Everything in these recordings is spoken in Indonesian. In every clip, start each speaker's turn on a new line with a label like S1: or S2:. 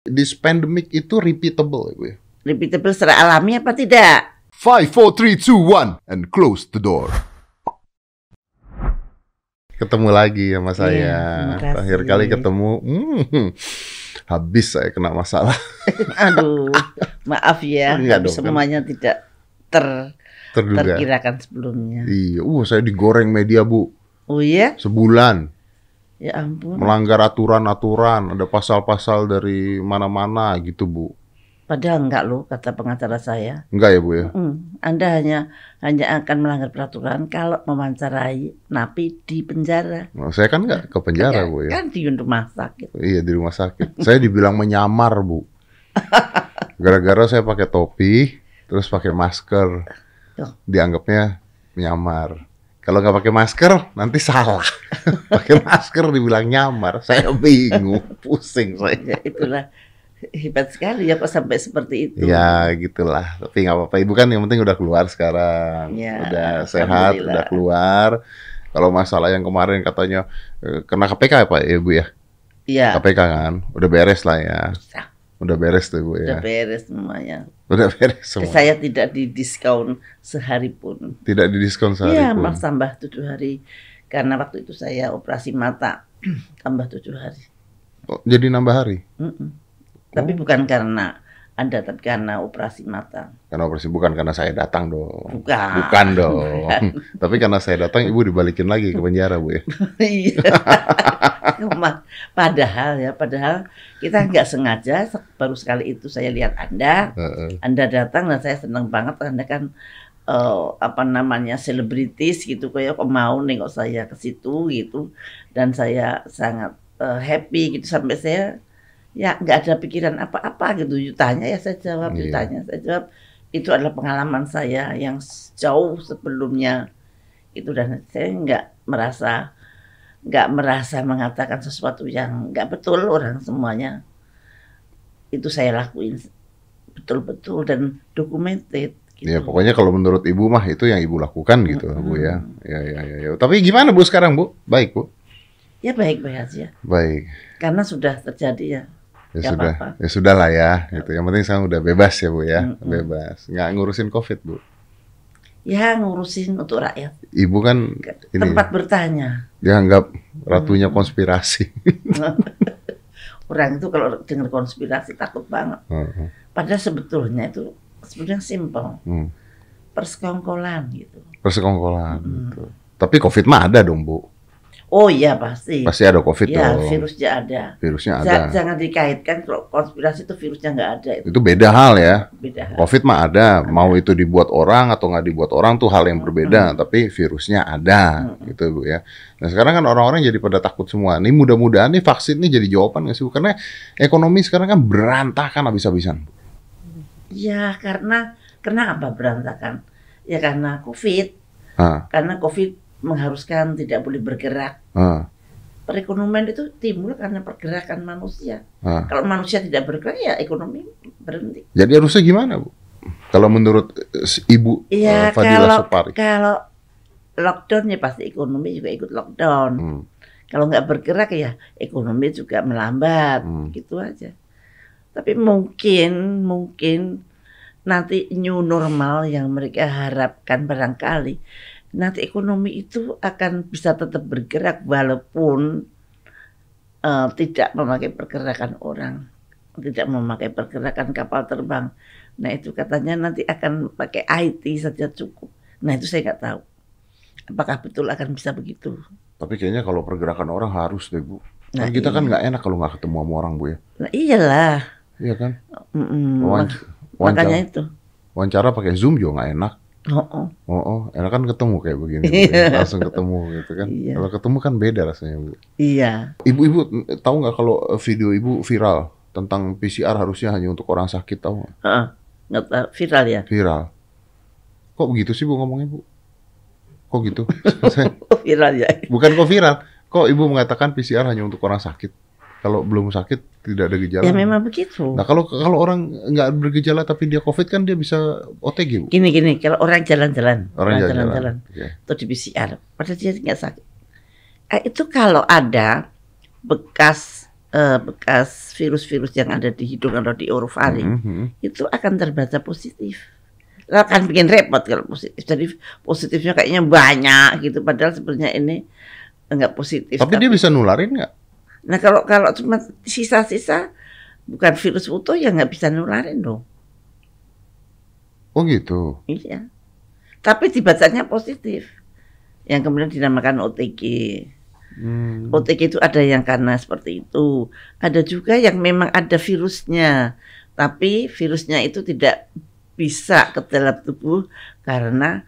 S1: Di pandemic itu repeatable ya Bu ya? Repeatable secara alami apa tidak? 5, 4, 3, 2, 1 and close the door. Ketemu lagi sama ya, saya. Iya, Terakhir kali ketemu, hmm, habis saya kena masalah.
S2: Aduh, maaf ya. Enggak dong, kan semuanya kan. tidak ter Terduga. terkirakan sebelumnya.
S1: Iya, uh saya digoreng media, Bu. Oh iya? Sebulan
S2: Ya ampun. Melanggar
S1: aturan-aturan, ada pasal-pasal dari mana-mana gitu, Bu.
S2: Padahal enggak loh, kata pengacara saya. Enggak ya, Bu ya? Anda hanya hanya akan melanggar peraturan kalau memancarai napi di penjara.
S1: Nah, saya kan enggak ke penjara, Bu ya. Kan
S2: di rumah sakit.
S1: Iya, di rumah sakit. saya dibilang menyamar, Bu. Gara-gara saya pakai topi, terus pakai masker. Dianggapnya menyamar. Kalau nggak pakai masker nanti salah. pakai masker dibilang nyamar. Saya bingung, pusing saya. Ya, itulah
S2: hebat sekali ya kok sampai seperti itu.
S1: Ya gitulah. Tapi nggak apa-apa. Ibu kan yang penting udah keluar sekarang. Ya, udah sehat, udah keluar. Kalau masalah yang kemarin katanya eh, kena KPK ya Pak ya, Ibu ya? Iya. KPK kan, udah beres lah ya. Bisa. Udah beres tuh Bu ya. Udah beres semuanya. Udah beres semua. Saya
S2: tidak didiskon sehari pun.
S1: Tidak didiskon sehari ya, pun. Iya,
S2: tambah tujuh hari. Karena waktu itu saya operasi mata tambah tujuh hari.
S1: Oh, jadi nambah hari?
S2: Mm -mm. Oh. Tapi bukan karena anda karena operasi mata.
S1: Karena operasi bukan karena saya datang dong. Bukan. Bukan dong. Bukan. Tapi karena saya datang ibu dibalikin lagi ke penjara bu ya. Iya.
S2: padahal ya padahal kita nggak sengaja baru sekali itu saya lihat Anda, Anda datang dan nah saya senang banget Anda kan uh, apa namanya selebritis gitu kayak mau nengok saya ke situ gitu dan saya sangat uh, happy gitu sampai saya ya nggak ada pikiran apa-apa gitu. You ya saya jawab, yeah. Iya. saya jawab. Itu adalah pengalaman saya yang jauh sebelumnya itu dan saya nggak merasa nggak merasa mengatakan sesuatu yang nggak betul orang semuanya itu saya lakuin betul-betul dan documented.
S1: Gitu. Ya pokoknya kalau menurut ibu mah itu yang ibu lakukan gitu mm -hmm. bu ya. Ya, ya, ya, ya. Tapi gimana bu sekarang bu? Baik bu?
S2: Ya baik-baik aja. Baik. Karena sudah terjadi ya. Ya, ya sudah apa
S1: ya sudah lah ya gitu yang penting sekarang udah bebas ya bu ya mm hmm bebas nggak ngurusin covid bu
S2: ya ngurusin untuk rakyat
S1: ibu kan tempat ini, tempat bertanya dianggap ratunya mm. konspirasi
S2: orang itu kalau dengar konspirasi takut banget mm. padahal sebetulnya itu sebetulnya simpel mm. persekongkolan gitu
S1: persekongkolan mm. gitu tapi covid mah ada dong bu
S2: Oh iya pasti. Pasti ada COVID ya, dong. virusnya ada. Virusnya ada. Jangan, jangan dikaitkan kalau konspirasi itu virusnya nggak ada. Itu. itu beda hal ya. Beda hal. COVID
S1: mah ada. ada. Mau itu dibuat orang atau nggak dibuat orang tuh hal yang berbeda. Tapi virusnya ada -hmm. gitu bu ya. Nah sekarang kan orang-orang jadi pada takut semua. Nih mudah-mudahan nih vaksin nih jadi jawaban nggak sih bu? Karena ekonomi sekarang kan berantakan habis-habisan.
S2: Ya karena karena apa berantakan? Ya karena COVID. Ha. Karena COVID mengharuskan tidak boleh bergerak. Uh. Perekonomian itu timbul karena pergerakan manusia. Uh. Kalau manusia tidak bergerak ya ekonomi berhenti.
S1: Jadi harusnya gimana bu? Kalau menurut eh, ibu ya, uh, Fadila kalau, Supari?
S2: Kalau lockdown ya pasti ekonomi juga ikut lockdown. Hmm. Kalau nggak bergerak ya ekonomi juga melambat, hmm. gitu aja. Tapi mungkin mungkin nanti new normal yang mereka harapkan barangkali nanti ekonomi itu akan bisa tetap bergerak walaupun uh, tidak memakai pergerakan orang, tidak memakai pergerakan kapal terbang. Nah itu katanya nanti akan pakai IT saja cukup. Nah itu saya nggak tahu. Apakah betul akan bisa begitu?
S1: Tapi kayaknya kalau pergerakan orang harus deh Bu. Kan nah, kan kita iya. kan nggak enak kalau nggak ketemu sama orang Bu ya.
S2: Nah iyalah. Iya kan. Mm -mm. Wawancara, makanya itu.
S1: Wawancara pakai Zoom juga nggak enak. Oh, oh, oh, oh, Ella kan ketemu kayak begini, iya. langsung ketemu gitu kan. Iya. Kalau ketemu kan beda rasanya bu.
S2: Iya.
S1: Ibu-ibu tahu nggak kalau eh, video ibu viral tentang PCR harusnya hanya untuk orang sakit tahu
S2: nggak? uh, viral ya.
S1: Viral. Kok begitu sih bu ngomongnya bu? Kok gitu?
S2: viral ya.
S1: Bukan kok viral. Kok ibu mengatakan PCR hanya untuk orang sakit? Kalau belum sakit tidak ada gejala. Ya
S2: memang begitu. Nah kalau
S1: kalau orang nggak bergejala tapi dia covid kan dia bisa OTG Gini gini kalau orang
S2: jalan-jalan, orang jalan-jalan, atau di PCR, padahal dia nggak sakit. Eh, itu kalau ada bekas eh, bekas virus-virus yang ada di hidung atau di orofaring, mm -hmm. itu akan terbaca positif. Lalu akan bikin repot kalau positif. Jadi positifnya kayaknya banyak gitu, padahal sebenarnya ini nggak positif. Tapi, tapi dia bisa nularin nggak? Nah kalau kalau cuma sisa-sisa bukan virus utuh ya nggak bisa nularin dong.
S1: Oh gitu.
S2: Iya. Tapi dibacanya positif. Yang kemudian dinamakan OTG. Hmm. OTG itu ada yang karena seperti itu. Ada juga yang memang ada virusnya. Tapi virusnya itu tidak bisa ke dalam tubuh karena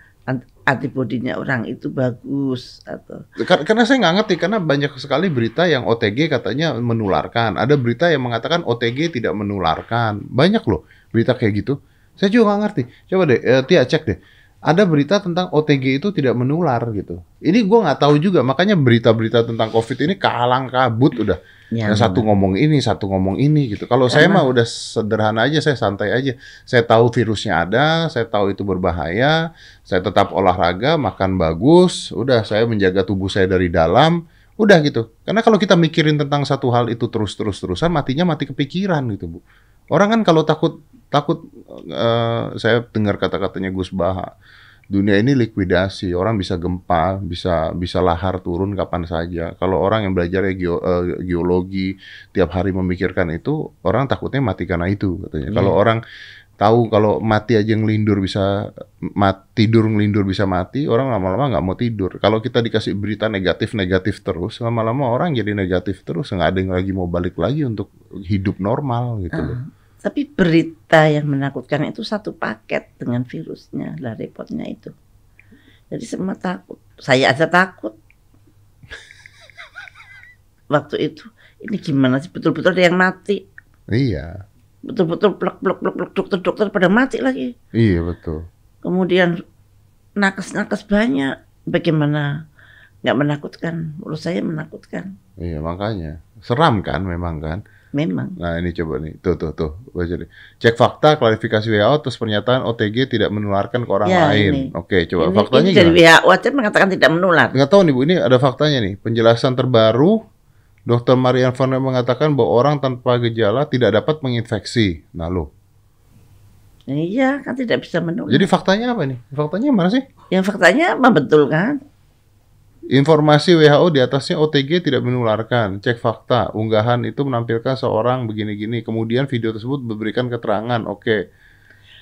S2: antibodinya orang itu bagus atau karena saya nggak ngerti karena
S1: banyak sekali berita yang OTG katanya menularkan ada berita yang mengatakan OTG tidak menularkan banyak loh berita kayak gitu saya juga nggak ngerti coba deh eh, Tia cek deh ada berita tentang OTG itu tidak menular gitu. Ini gue nggak tahu juga, makanya berita-berita tentang COVID ini kalang kabut udah. Ya, yang satu ngomong ini, satu ngomong ini gitu. Kalau saya mah udah sederhana aja, saya santai aja. Saya tahu virusnya ada, saya tahu itu berbahaya, saya tetap olahraga, makan bagus, udah saya menjaga tubuh saya dari dalam, udah gitu. Karena kalau kita mikirin tentang satu hal itu terus-terus terusan, matinya mati kepikiran gitu bu. Orang kan kalau takut Takut uh, saya dengar kata-katanya Gus Baha. Dunia ini likuidasi, orang bisa gempa, bisa bisa lahar turun kapan saja. Kalau orang yang belajar ya geologi tiap hari memikirkan itu, orang takutnya mati karena itu katanya. Hmm. Kalau orang tahu kalau mati aja ngelindur bisa mati tidur ngelindur bisa mati orang lama-lama nggak -lama mau tidur kalau kita dikasih berita negatif negatif terus lama-lama orang jadi negatif terus nggak ada yang lagi mau balik lagi untuk hidup normal gitu loh ah.
S2: Tapi berita yang menakutkan itu satu paket dengan virusnya, lah repotnya itu. Jadi semua takut. Saya aja takut. Waktu itu, ini gimana sih? Betul-betul ada yang mati.
S1: Iya.
S2: Betul-betul blok-blok blok dokter-dokter pada mati lagi.
S1: Iya betul.
S2: Kemudian nakes-nakes banyak. Bagaimana nggak menakutkan? Menurut saya menakutkan.
S1: Iya makanya seram kan memang kan Memang. Nah ini coba nih, tuh tuh tuh baca nih. Cek fakta, klarifikasi WHO, terus pernyataan OTG tidak menularkan ke orang ya, lain. Ini. Oke, coba ini, faktanya ini gimana? Jadi WHO mengatakan tidak menular. Nggak tahu nih bu, ini ada faktanya nih. Penjelasan terbaru, dokter Marian Fone mengatakan bahwa orang tanpa gejala tidak dapat menginfeksi. Nah lo.
S2: Iya, kan tidak bisa menular. Jadi faktanya apa nih? Faktanya mana sih? Yang faktanya kan.
S1: Informasi WHO di atasnya OTG tidak menularkan. Cek fakta, unggahan itu menampilkan seorang begini-gini. Kemudian video tersebut memberikan keterangan, oke. Okay.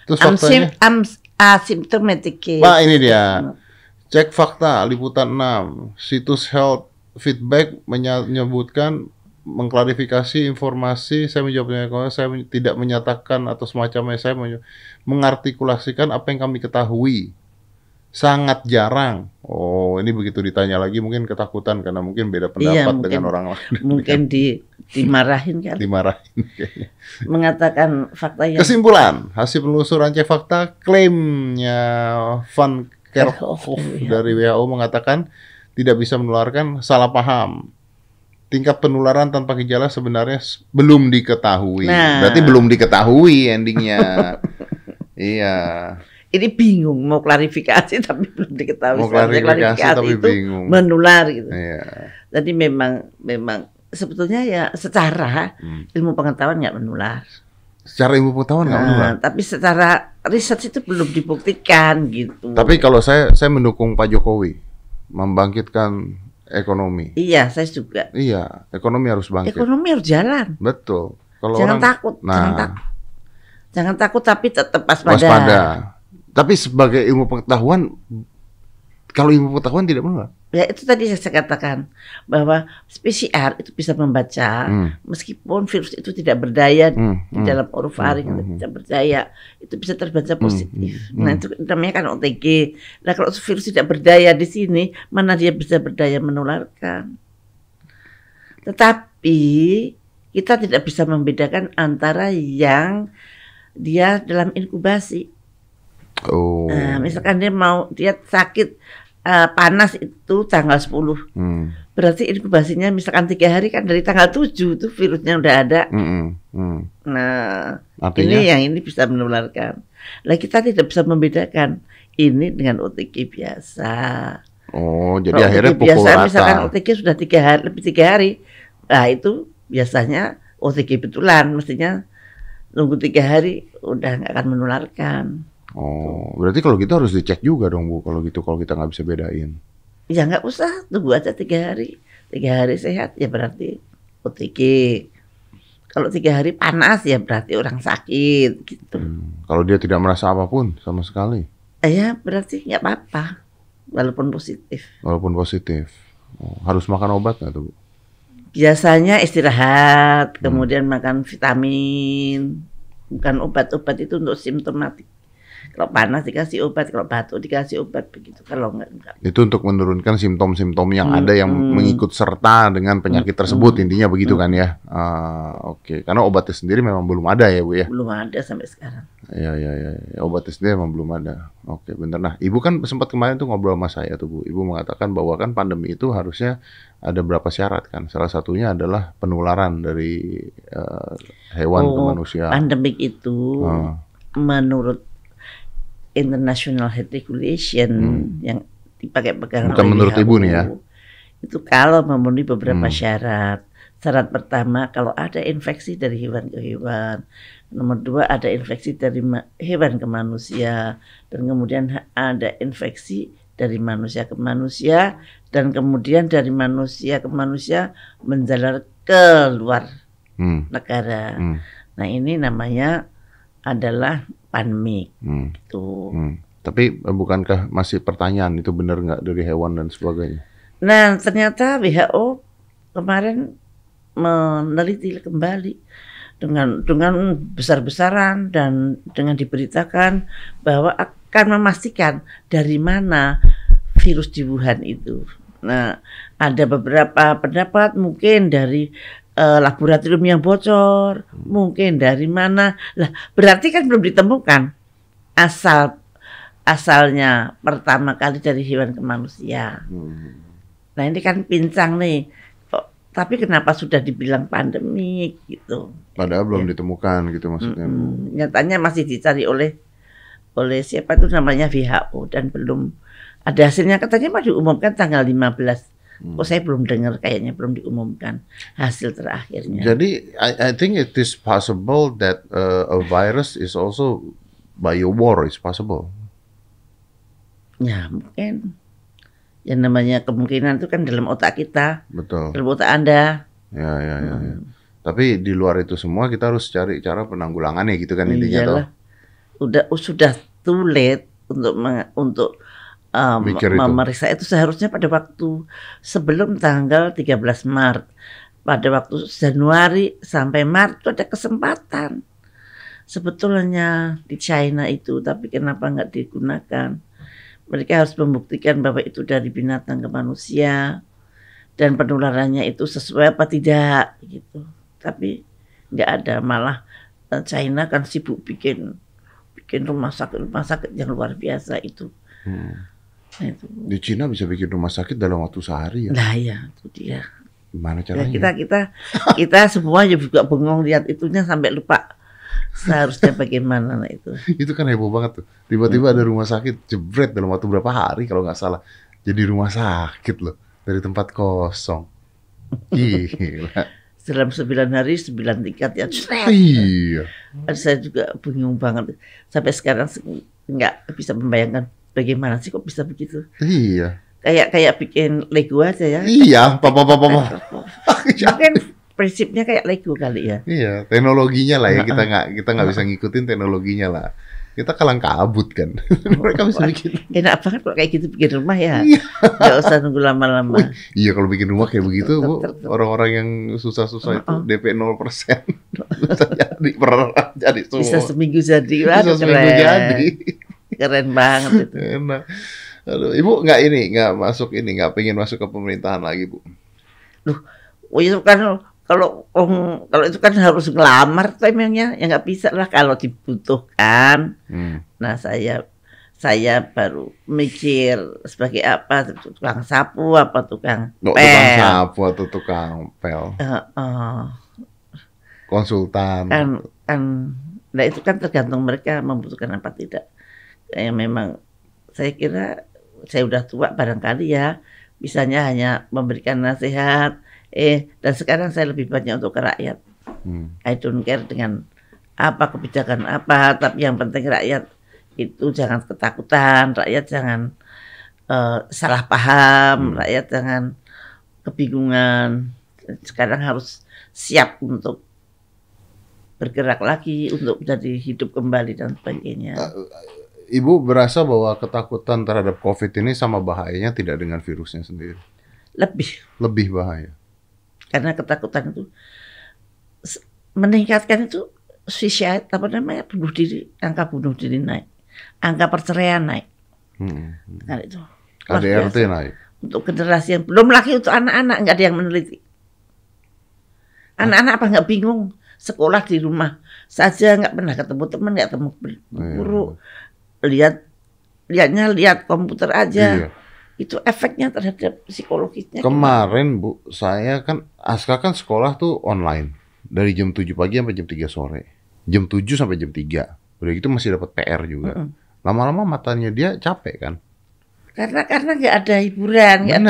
S1: Terus faktanya?
S2: asimptomatik. Pak, ini
S1: dia. Cek fakta, liputan 6. Situs Health Feedback menyebutkan mengklarifikasi informasi saya menjawabnya saya tidak menyatakan atau semacamnya saya mengartikulasikan apa yang kami ketahui sangat jarang. Oh, ini begitu ditanya lagi mungkin ketakutan karena mungkin beda iya, pendapat iya, mungkin, dengan orang lain. Mungkin di dimarahin kan? dimarahin kayaknya.
S2: Mengatakan fakta yang Kesimpulan,
S1: hasil penelusuran cek fakta klaimnya Van Kerkhoff oh, iya. dari WHO mengatakan tidak bisa menularkan salah paham. Tingkat penularan tanpa gejala sebenarnya belum diketahui. Nah. Berarti belum diketahui endingnya. iya
S2: ini bingung mau klarifikasi tapi belum diketahui. Mau klarifikasi, klarifikasi tapi itu bingung. Menular gitu. Iya. Jadi memang memang sebetulnya ya secara hmm. ilmu pengetahuan nggak menular.
S1: Secara ilmu pengetahuan nggak nah, menular. Tapi
S2: secara riset itu belum dibuktikan gitu. Tapi
S1: kalau saya saya mendukung Pak Jokowi membangkitkan ekonomi.
S2: Iya, saya juga.
S1: Iya, ekonomi harus bangkit. Ekonomi harus jalan. Betul. Kalau jangan orang, takut, nah, jangan takut.
S2: Jangan takut tapi tetap waspada. waspada.
S1: Tapi sebagai ilmu pengetahuan, kalau ilmu pengetahuan tidak benar?
S2: Ya itu tadi saya katakan bahwa PCR itu bisa membaca hmm. meskipun virus itu tidak berdaya hmm. di dalam hmm. orofaring hmm, hmm, hmm. tidak berdaya itu bisa terbaca positif. Hmm. Nah itu namanya kan OTG. Nah kalau virus tidak berdaya di sini mana dia bisa berdaya menularkan? Tetapi kita tidak bisa membedakan antara yang dia dalam inkubasi
S1: Oh. Nah,
S2: misalkan dia mau dia sakit uh, panas itu tanggal 10. Hmm. Berarti inkubasinya misalkan tiga hari kan dari tanggal 7 itu virusnya udah ada. Hmm. Hmm. Nah, Artinya? ini yang ini bisa menularkan. Lah kita tidak bisa membedakan ini dengan OTG biasa.
S1: Oh, jadi Kalau akhirnya OTG biasa rata. misalkan
S2: OTG sudah tiga hari lebih tiga hari. Nah, itu biasanya OTG betulan mestinya nunggu tiga hari udah nggak akan menularkan.
S1: Gitu. Oh, berarti kalau gitu harus dicek
S2: juga dong bu. Kalau gitu kalau kita nggak bisa bedain. Ya nggak usah, tunggu aja tiga hari. Tiga hari sehat ya berarti OTG. Kalau tiga hari panas ya berarti orang sakit gitu.
S1: Hmm. Kalau dia tidak merasa apapun sama sekali.
S2: Eh, ya berarti nggak apa-apa, walaupun positif.
S1: Walaupun positif, oh, harus makan obat nggak tuh
S2: Biasanya istirahat, hmm. kemudian makan vitamin. Bukan obat-obat itu untuk simptomatik kalau panas dikasih obat, kalau batuk dikasih obat begitu. Kalau enggak enggak.
S1: Itu untuk menurunkan simptom-simptom yang hmm, ada yang hmm. mengikut serta dengan penyakit hmm, tersebut hmm, intinya begitu hmm. kan ya. Uh, oke, okay. karena obatnya sendiri memang belum ada ya, Bu ya. Belum
S2: ada sampai sekarang.
S1: Ya ya ya, Obatnya sendiri memang belum ada. Oke, bener. Nah, Ibu kan sempat kemarin tuh ngobrol sama saya tuh, Bu. Ibu mengatakan bahwa kan pandemi itu harusnya ada berapa syarat kan? Salah satunya adalah penularan dari uh, hewan oh, ke manusia.
S2: Pandemik itu hmm. menurut International Health Regulation hmm. yang dipakai pegangan Bukan menurut ibu nih ya. Itu kalau memenuhi beberapa hmm. syarat. Syarat pertama kalau ada infeksi dari hewan ke hewan, nomor dua ada infeksi dari hewan ke manusia, dan kemudian ada infeksi dari manusia ke manusia dan kemudian dari manusia ke manusia menjalar keluar hmm. negara. Hmm. Nah ini namanya adalah panmik Hmm. itu.
S1: Hmm. Tapi eh, bukankah masih pertanyaan itu benar nggak dari hewan dan sebagainya?
S2: Nah ternyata WHO kemarin meneliti kembali dengan dengan besar-besaran dan dengan diberitakan bahwa akan memastikan dari mana virus di Wuhan itu. Nah, ada beberapa pendapat mungkin dari uh, laboratorium yang bocor, mungkin dari mana. Lah, berarti kan belum ditemukan asal asalnya pertama kali dari hewan ke manusia. Hmm. Nah, ini kan pincang nih. tapi kenapa sudah dibilang pandemi gitu?
S1: Padahal belum ya. ditemukan gitu maksudnya. Mm -hmm.
S2: Nyatanya masih dicari oleh oleh siapa itu namanya WHO dan belum ada hasilnya katanya masih umumkan tanggal 15 Hmm. Oh, Kok saya belum dengar kayaknya belum diumumkan hasil terakhirnya.
S1: Jadi I, I think it is possible that uh, a virus is also bio war is possible.
S2: Ya mungkin yang namanya kemungkinan itu kan dalam otak kita. Betul. Dalam otak Anda.
S1: Ya ya ya. ya. Hmm. ya. Tapi di luar itu semua kita harus cari cara penanggulangannya gitu kan intinya
S2: Udah sudah too late untuk untuk um, memeriksa itu. itu seharusnya pada waktu sebelum tanggal 13 Maret. Pada waktu Januari sampai Maret itu ada kesempatan. Sebetulnya di China itu, tapi kenapa nggak digunakan? Mereka harus membuktikan bahwa itu dari binatang ke manusia dan penularannya itu sesuai apa tidak gitu. Tapi nggak ada, malah eh, China kan sibuk bikin bikin rumah sakit rumah sakit yang luar biasa itu.
S1: Hmm. Di Cina bisa bikin rumah sakit dalam waktu sehari ya? Nah ya, itu dia. Gimana caranya? Ya, kita
S2: kita kita semua juga bengong lihat itunya sampai lupa seharusnya bagaimana nah itu.
S1: itu kan heboh banget tuh. Tiba-tiba hmm. ada rumah sakit jebret dalam waktu berapa hari kalau nggak salah. Jadi rumah sakit loh dari tempat kosong. Gila.
S2: Dalam sembilan hari sembilan tingkat ya. Iya. Saya juga bingung banget sampai sekarang nggak bisa membayangkan bagaimana sih kok bisa begitu? Iya. Kayak kayak bikin Lego aja ya. Iya, papa papa papa. Mungkin prinsipnya kayak Lego kali ya.
S1: Iya, teknologinya lah ya kita nggak kita nggak bisa ngikutin teknologinya lah. Kita kalang kabut kan. Oh,
S2: Mereka bisa bikin. Enak banget kalau kayak gitu bikin rumah ya. Iya.
S1: Gak usah nunggu lama-lama. Iya kalau bikin rumah kayak begitu orang-orang yang susah-susah itu DP 0% persen. Bisa jadi per jadi semua. Bisa seminggu jadi. lah. Bisa seminggu jadi
S2: keren banget itu. Enak. Aduh, ibu nggak ini, nggak masuk ini, nggak pengen masuk ke pemerintahan lagi, bu. Duh, oh itu iya, kan kalau om kalau itu kan harus ngelamar timingnya ya nggak bisa lah kalau dibutuhkan. Hmm. Nah saya saya baru mikir sebagai apa tukang sapu apa tukang pel. Tukang
S1: sapu atau tukang pel.
S2: Uh, uh.
S1: Konsultan. Kan,
S2: kan, nah itu kan tergantung mereka membutuhkan apa tidak yang memang saya kira saya udah tua barangkali ya bisanya hanya memberikan nasihat eh dan sekarang saya lebih banyak untuk ke rakyat hmm. I don't care dengan apa kebijakan apa tapi yang penting rakyat itu jangan ketakutan rakyat jangan uh, salah paham hmm. rakyat jangan kebingungan sekarang harus siap untuk bergerak lagi untuk menjadi hidup kembali dan sebagainya. Eh, Ibu berasa bahwa ketakutan
S1: terhadap COVID ini sama bahayanya tidak dengan virusnya sendiri? Lebih. Lebih bahaya.
S2: Karena ketakutan itu meningkatkan itu suicide apa namanya bunuh diri, angka bunuh diri naik, angka perceraian naik. Hmm. hmm. nah, itu. KDRT naik. Untuk generasi yang belum lagi untuk anak-anak nggak ada yang meneliti. Anak-anak apa nggak bingung sekolah di rumah saja nggak pernah ketemu teman nggak ketemu iya. guru lihat lihatnya lihat komputer aja. Iya. Itu efeknya terhadap psikologisnya.
S1: Kemarin Bu, saya kan Aska kan sekolah tuh online dari jam 7 pagi sampai jam 3 sore. Jam 7 sampai jam 3. Udah gitu masih dapat PR juga. Mm -hmm. Lama-lama matanya dia capek kan?
S2: Karena karena nggak ada hiburan, nggak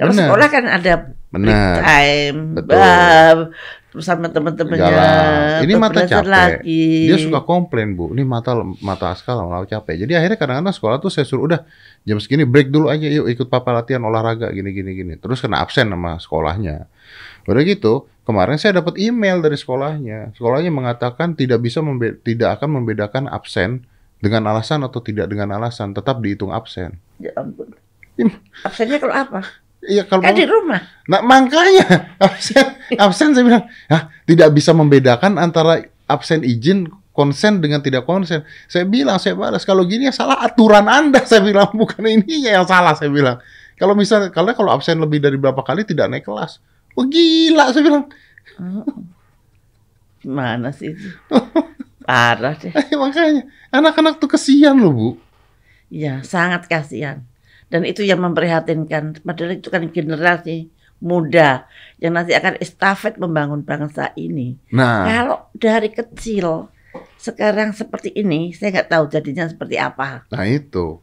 S2: kalau sekolah kan ada Bener. time, Betul. sama teman-temannya. Ini mata capek. Lagi. Dia suka
S1: komplain bu. Ini mata mata askal lama-lama capek. Jadi akhirnya kadang-kadang sekolah tuh saya suruh udah jam segini break dulu aja. Yuk ikut papa latihan olahraga gini-gini gini. Terus kena absen sama sekolahnya. Udah gitu kemarin saya dapat email dari sekolahnya. Sekolahnya mengatakan tidak bisa tidak akan membedakan absen dengan alasan atau tidak dengan alasan tetap dihitung absen. Ya ampun. Absennya kalau apa? Iya kalau kan di rumah. Nah makanya absen absen saya bilang, ah tidak bisa membedakan antara absen izin konsen dengan tidak konsen. Saya bilang saya balas kalau gini ya salah aturan anda saya bilang bukan ininya yang salah saya bilang. Kalau misalnya kalau kalau absen lebih dari berapa kali tidak naik kelas.
S2: Oh gila saya bilang. Oh.
S1: Mana sih? Parah deh. Eh, makanya anak-anak tuh kesian loh bu.
S2: Ya sangat kasihan. Dan itu yang memprihatinkan. Padahal itu kan generasi muda yang nanti akan estafet membangun bangsa ini.
S1: Nah, kalau
S2: dari kecil sekarang seperti ini, saya nggak tahu jadinya seperti apa.
S1: Nah itu.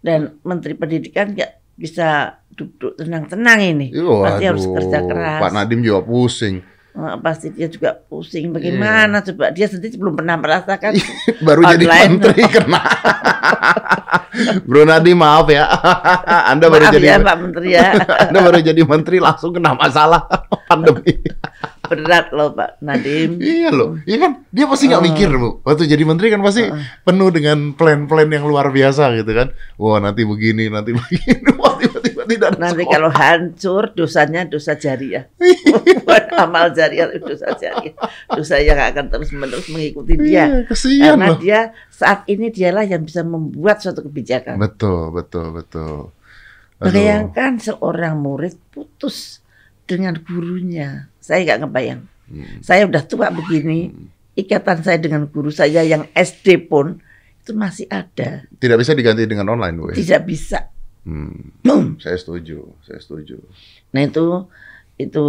S2: Dan Menteri Pendidikan nggak bisa duduk tenang-tenang ini. Pasti harus kerja keras. Pak Nadiem
S1: juga pusing
S2: Eh, pasti dia juga pusing bagaimana yeah. coba dia sendiri belum pernah merasakan iya,
S1: baru online. jadi menteri kena Bro Nadi maaf ya Anda maaf baru ya, jadi Pak Menteri ya Anda baru jadi menteri langsung kena
S2: masalah pandemi berat loh Pak Nadim. Iya loh,
S1: iya kan dia pasti nggak uh, mikir bu. Waktu jadi menteri kan pasti uh, penuh dengan plan-plan yang luar biasa gitu kan. Wah nanti begini, nanti begini,
S2: tidak ada Nanti kalau hancur dosanya dosa jariah. Ya. Buat amal jariah dosa jariah. Dosa yang akan terus-menerus mengikuti dia. Iya, Karena loh. dia saat ini dialah yang bisa membuat suatu kebijakan. Betul,
S1: betul, betul.
S2: Aduh. Bayangkan seorang murid putus dengan gurunya. Saya nggak ngebayang. Hmm. Saya udah tua begini, hmm. ikatan saya dengan guru saya yang SD pun itu masih ada.
S1: Tidak bisa diganti dengan online, Bu. Ya? Tidak bisa. Hmm, saya setuju, saya setuju.
S2: Nah itu itu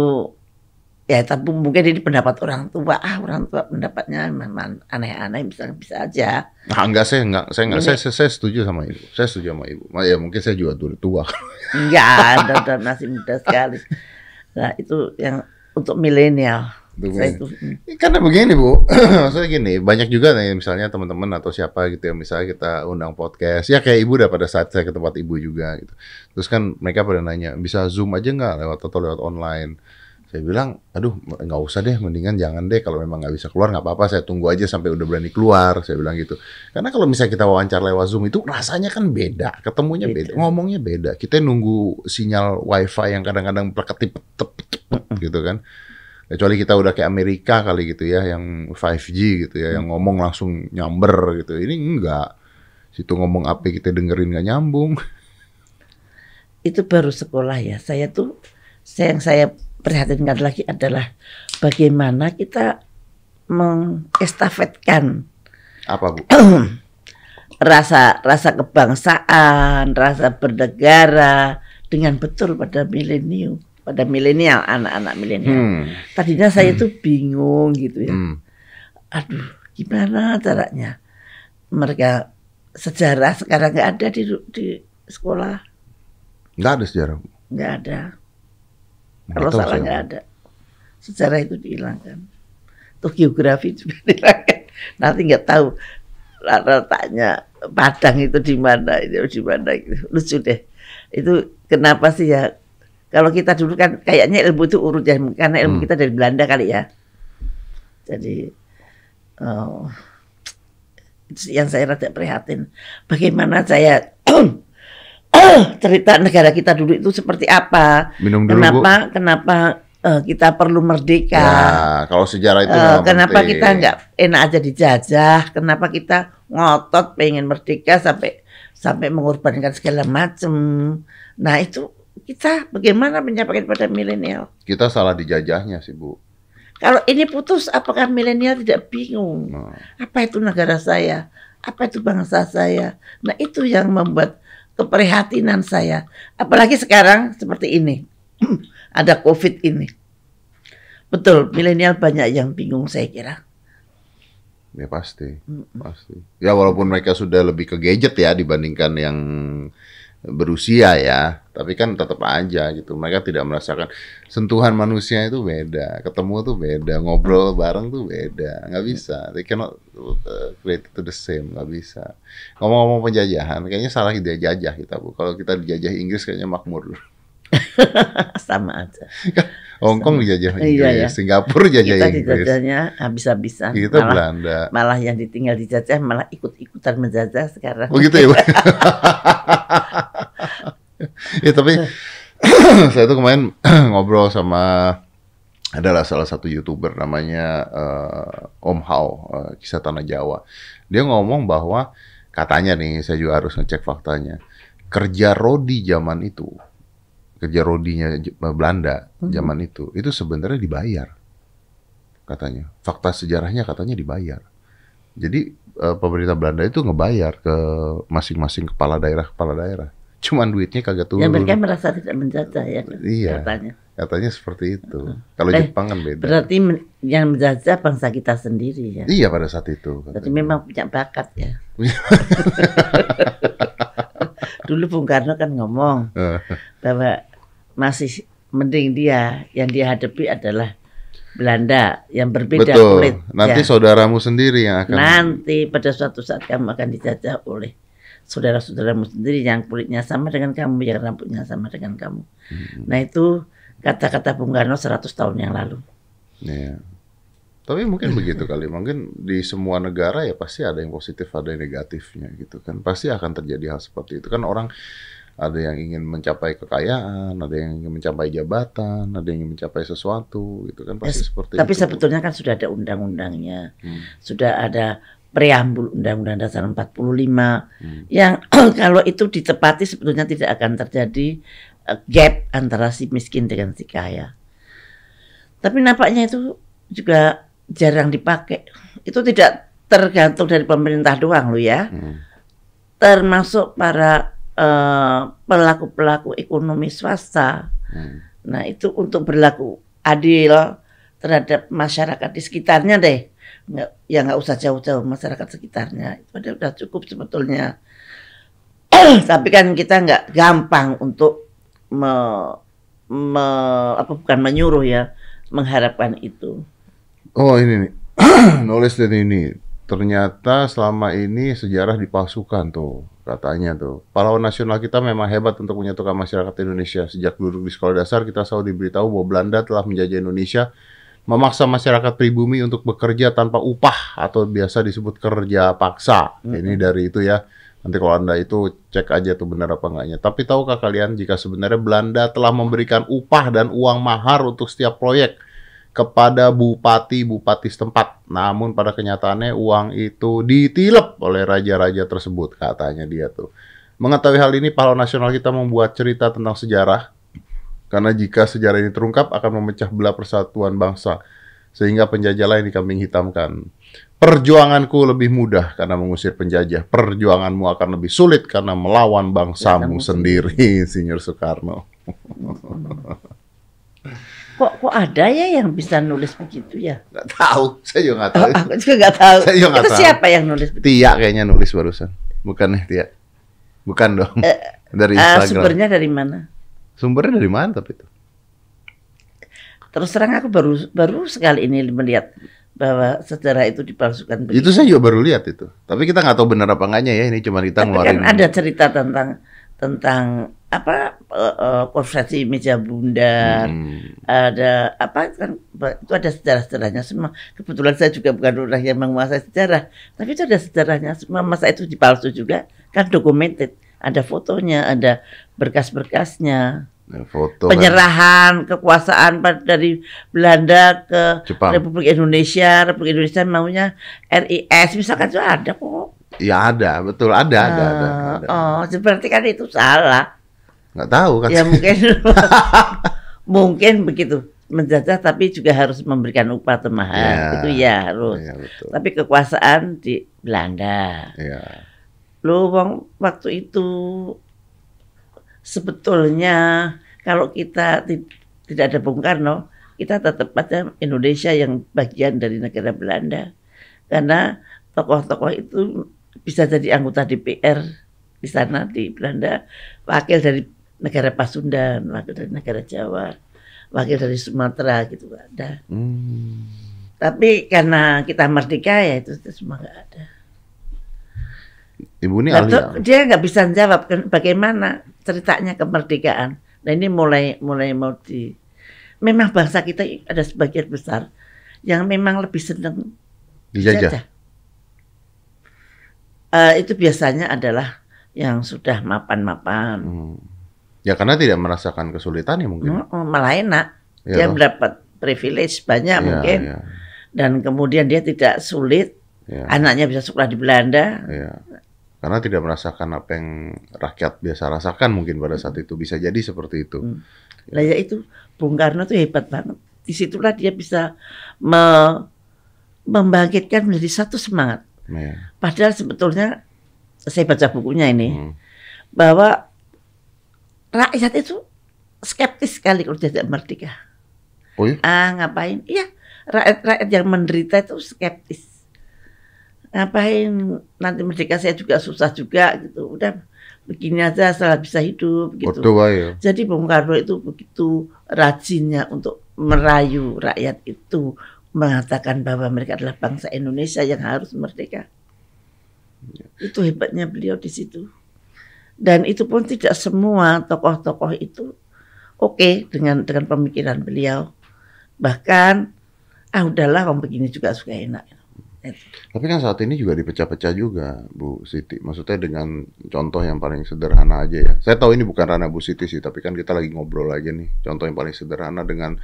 S2: ya tapi mungkin ini pendapat orang tua ah orang tua pendapatnya memang aneh-aneh bisa bisa aja
S1: nah, enggak saya enggak saya enggak saya, saya, saya setuju sama ibu saya setuju sama ibu ya mungkin saya juga dulu tua
S2: enggak dan, dan masih muda sekali nah itu yang untuk milenial Gitu, gitu, hmm.
S1: ya, karena begini bu, maksudnya gini banyak juga nih misalnya teman-teman atau siapa gitu ya misalnya kita undang podcast ya kayak ibu udah pada saat saya ke tempat ibu juga gitu. Terus kan mereka pada nanya bisa zoom aja nggak lewat atau lewat online. Saya bilang, aduh nggak usah deh, mendingan jangan deh kalau memang nggak bisa keluar nggak apa-apa, saya tunggu aja sampai udah berani keluar, saya bilang gitu. Karena kalau misalnya kita wawancara lewat Zoom itu rasanya kan beda, ketemunya beda, beda ngomongnya beda. Kita nunggu sinyal wifi yang kadang-kadang perketip gitu kan kecuali kita udah kayak Amerika kali gitu ya yang 5G gitu ya hmm. yang ngomong langsung nyamber gitu ini enggak situ ngomong apa kita dengerin nggak
S2: nyambung itu baru sekolah ya saya tuh saya yang saya perhatikan lagi adalah bagaimana kita mengestafetkan apa bu rasa rasa kebangsaan rasa bernegara dengan betul pada milenium pada milenial anak-anak milenial. Hmm. Tadinya saya hmm. tuh bingung gitu ya. Hmm. Aduh, gimana caranya? Mereka sejarah sekarang nggak ada di di sekolah. Nggak ada sejarah. Nggak ada. Kalau salah nggak ada. Sejarah itu dihilangkan. Tuh geografi juga dihilangkan. Nanti nggak tahu rata-ratanya Padang itu di mana, itu di mana gitu. Lucu deh. Itu kenapa sih ya kalau kita dulu kan kayaknya ilmu itu urut ya, karena ilmu hmm. kita dari Belanda kali ya. Jadi oh, yang saya rada prihatin. Bagaimana saya cerita negara kita dulu itu seperti apa? Minum dulu, kenapa Bu. kenapa uh, kita perlu merdeka? Ya,
S1: kalau sejarah itu uh, kenapa penting. kita nggak
S2: enak aja dijajah? Kenapa kita ngotot pengen merdeka sampai sampai mengorbankan segala macam? Nah, itu kita bagaimana menyampaikan pada milenial?
S1: Kita salah dijajahnya sih Bu.
S2: Kalau ini putus, apakah milenial tidak bingung? Nah. Apa itu negara saya? Apa itu bangsa saya? Nah itu yang membuat keprihatinan saya. Apalagi sekarang seperti ini, ada COVID ini. Betul, milenial banyak yang bingung saya kira.
S1: Ya pasti, pasti. Ya walaupun mereka sudah lebih ke gadget ya dibandingkan yang berusia ya, tapi kan tetap aja gitu. Mereka tidak merasakan sentuhan manusia itu beda, ketemu tuh beda, ngobrol bareng tuh beda, nggak iya. bisa. They cannot uh, create to the same, nggak bisa. Ngomong-ngomong penjajahan, kayaknya salah kita jajah kita bu. Kalau kita dijajah Inggris kayaknya makmur. Sama aja. Kan Hongkong Kong iya, iya. dijajah Inggris, iya, iya. Singapura dijajah kita Inggris. Kita dijajahnya
S2: habis-habisan. Kita malah, Belanda. Malah yang ditinggal dijajah malah ikut-ikutan menjajah sekarang. Oh gitu ya. ya tapi
S1: saya tuh kemarin ngobrol sama adalah salah satu youtuber namanya uh, Om Hao uh, kisah tanah Jawa. Dia ngomong bahwa katanya nih saya juga harus ngecek faktanya kerja Rodi zaman itu kerja rodinya eh, Belanda hmm. zaman itu itu sebenarnya dibayar katanya fakta sejarahnya katanya dibayar jadi uh, pemerintah Belanda itu ngebayar ke masing-masing kepala daerah kepala daerah cuman duitnya kagak turun ya mereka merasa
S2: tidak menjajah ya iya katanya
S1: katanya seperti itu kalau eh, Jepang kan beda berarti
S2: yang menjajah bangsa kita sendiri ya iya pada saat itu katanya. berarti memang punya bakat ya dulu Bung Karno kan ngomong bahwa masih mending dia yang dia hadapi adalah Belanda yang berbeda Betul. kulit. Nanti ya.
S1: saudaramu sendiri
S2: yang akan Nanti pada suatu saat kamu akan dijajah oleh saudara-saudaramu sendiri yang kulitnya sama dengan kamu, yang rambutnya sama dengan kamu. Hmm. Nah, itu kata-kata Bung Karno 100 tahun yang lalu.
S1: Ya. Tapi mungkin begitu kali, mungkin di semua negara ya pasti ada yang positif, ada yang negatifnya gitu kan. Pasti akan terjadi hal seperti itu kan orang ada yang ingin mencapai kekayaan, ada yang ingin mencapai jabatan, ada yang ingin
S2: mencapai sesuatu, gitu kan pasti ya, seperti tapi itu. Tapi sebetulnya kan sudah ada undang-undangnya, hmm. sudah ada preambul Undang-Undang Dasar 45 hmm. yang kalau itu ditepati sebetulnya tidak akan terjadi eh, gap antara si miskin dengan si kaya. Tapi nampaknya itu juga jarang dipakai. Itu tidak tergantung dari pemerintah doang loh ya. Hmm. Termasuk para Eh, pelaku-pelaku ekonomi swasta. Hmm. Nah, itu untuk berlaku adil terhadap masyarakat di sekitarnya deh. Nggak, ya nggak usah jauh-jauh masyarakat sekitarnya. Itu ada udah cukup sebetulnya. Tapi kan kita nggak gampang untuk me, me, apa bukan menyuruh ya, mengharapkan itu.
S1: Oh, ini nih. Nulis dari ini. Ternyata selama ini sejarah dipalsukan tuh katanya tuh. Pahlawan nasional kita memang hebat untuk menyatukan masyarakat Indonesia. Sejak duduk di sekolah dasar, kita selalu diberitahu bahwa Belanda telah menjajah Indonesia, memaksa masyarakat pribumi untuk bekerja tanpa upah atau biasa disebut kerja paksa. Hmm. Ini dari itu ya. Nanti kalau Anda itu cek aja tuh benar apa enggaknya. Tapi tahukah kalian jika sebenarnya Belanda telah memberikan upah dan uang mahar untuk setiap proyek kepada bupati-bupati setempat. Namun pada kenyataannya uang itu ditilep oleh raja-raja tersebut katanya dia tuh. Mengetahui hal ini, pahlawan nasional kita membuat cerita tentang sejarah. Karena jika sejarah ini terungkap, akan memecah belah persatuan bangsa. Sehingga penjajah lain dikambing hitamkan. Perjuanganku lebih mudah karena mengusir penjajah. Perjuanganmu akan lebih sulit karena melawan bangsamu ya, sendiri, Sinyur Soekarno.
S2: kok kok ada ya yang bisa nulis begitu ya? Gak tahu, saya juga gak tahu. Oh, aku juga gak tahu. Saya juga gak Itu tahu. siapa yang nulis begitu?
S1: Tia kayaknya nulis barusan. Bukan ya Tia? Bukan dong. Uh, dari eh, Instagram. Uh, sumbernya dari mana? Sumbernya dari mana tapi itu?
S2: Terus terang aku baru baru sekali ini melihat bahwa sejarah itu dipalsukan. Begitu. Itu saya
S1: juga baru lihat itu. Tapi kita nggak tahu benar apa enggaknya ya. Ini cuma kita Tapi kan ngeluarin. Kan ada
S2: cerita tentang tentang apa uh, eh, uh, eh, konversi meja bundar hmm. ada apa kan itu ada sejarah-sejarahnya semua kebetulan saya juga bukan orang yang menguasai sejarah tapi itu ada sejarahnya semua masa itu dipalsu juga kan documented ada fotonya ada berkas-berkasnya
S1: nah, foto kan.
S2: penyerahan kan. kekuasaan dari Belanda ke Jepang. Republik Indonesia Republik Indonesia maunya RIS misalkan itu ada kok
S1: ya ada betul ada, uh, ada, ada, ah,
S2: ada. oh seperti kan itu salah Nggak tahu kan? Ya mungkin mungkin begitu menjajah tapi juga harus memberikan upah termahal ya, itu ya harus. Ya, Tapi kekuasaan di Belanda. Ya. Lu wong waktu itu sebetulnya kalau kita tidak ada Bung Karno, kita tetap pada Indonesia yang bagian dari negara Belanda. Karena tokoh-tokoh itu bisa jadi anggota DPR di sana di Belanda, wakil dari negara Pasundan, wakil dari negara Jawa, wakil dari Sumatera gitu gak ada. Hmm. Tapi karena kita merdeka ya itu, itu semua nggak ada.
S1: Ibu ini Lalu nah, ahli
S2: ya? dia nggak bisa jawab kan, bagaimana ceritanya kemerdekaan. Nah ini mulai mulai mau di memang bangsa kita ada sebagian besar yang memang lebih senang dijajah. Uh, itu biasanya adalah yang sudah mapan-mapan.
S1: Hmm. Ya karena tidak merasakan kesulitan ya mungkin.
S2: Oh, malah enak. Ya dia mendapat privilege banyak ya, mungkin. Ya. Dan kemudian dia tidak sulit. Ya. Anaknya bisa sekolah di Belanda.
S1: Ya. Karena tidak merasakan apa yang rakyat biasa rasakan mungkin pada saat itu bisa jadi seperti itu. Hmm.
S2: Nah ya itu Bung Karno tuh hebat banget. Disitulah dia bisa me membangkitkan menjadi satu semangat. Ya. Padahal sebetulnya saya baca bukunya ini hmm. bahwa rakyat itu skeptis sekali kalau tidak merdeka. Oh iya? Ah ngapain? Iya rakyat rakyat yang menderita itu skeptis. Ngapain nanti merdeka saya juga susah juga gitu. Udah begini aja asal bisa hidup gitu. ya. Jadi Bung Karno itu begitu rajinnya untuk merayu rakyat itu mengatakan bahwa mereka adalah bangsa Indonesia yang harus merdeka. Ya. Itu hebatnya beliau di situ. Dan itu pun tidak semua tokoh-tokoh itu oke okay dengan dengan pemikiran beliau. Bahkan ah udahlah orang begini juga suka enak. Tapi kan
S1: saat ini juga dipecah-pecah juga Bu Siti. Maksudnya dengan contoh yang paling sederhana aja ya. Saya tahu ini bukan ranah Bu Siti sih, tapi kan kita lagi ngobrol aja nih. Contoh yang paling sederhana dengan